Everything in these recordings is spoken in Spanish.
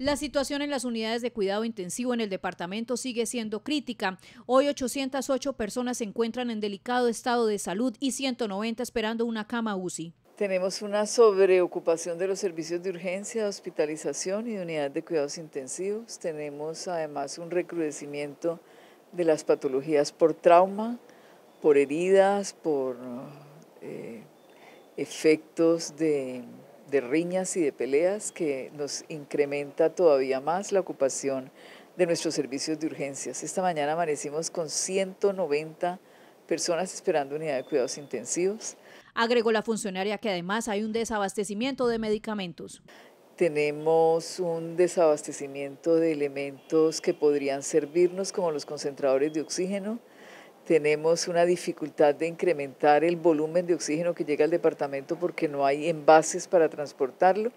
La situación en las unidades de cuidado intensivo en el departamento sigue siendo crítica. Hoy 808 personas se encuentran en delicado estado de salud y 190 esperando una cama UCI. Tenemos una sobreocupación de los servicios de urgencia, hospitalización y de unidades de cuidados intensivos. Tenemos además un recrudecimiento de las patologías por trauma, por heridas, por eh, efectos de de riñas y de peleas que nos incrementa todavía más la ocupación de nuestros servicios de urgencias. Esta mañana amanecimos con 190 personas esperando unidad de cuidados intensivos. Agregó la funcionaria que además hay un desabastecimiento de medicamentos. Tenemos un desabastecimiento de elementos que podrían servirnos como los concentradores de oxígeno, tenemos una dificultad de incrementar el volumen de oxígeno que llega al departamento porque no hay envases para transportarlo.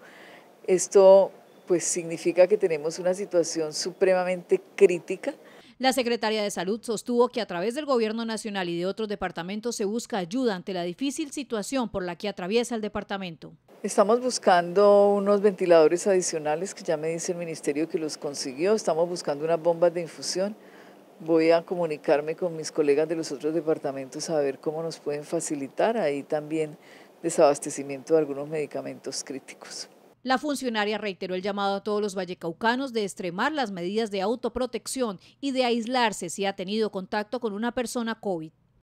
Esto pues significa que tenemos una situación supremamente crítica. La secretaria de Salud sostuvo que a través del Gobierno Nacional y de otros departamentos se busca ayuda ante la difícil situación por la que atraviesa el departamento. Estamos buscando unos ventiladores adicionales que ya me dice el Ministerio que los consiguió, estamos buscando unas bombas de infusión, voy a comunicarme con mis colegas de los otros departamentos a ver cómo nos pueden facilitar ahí también desabastecimiento de algunos medicamentos críticos. La funcionaria reiteró el llamado a todos los vallecaucanos de extremar las medidas de autoprotección y de aislarse si ha tenido contacto con una persona COVID.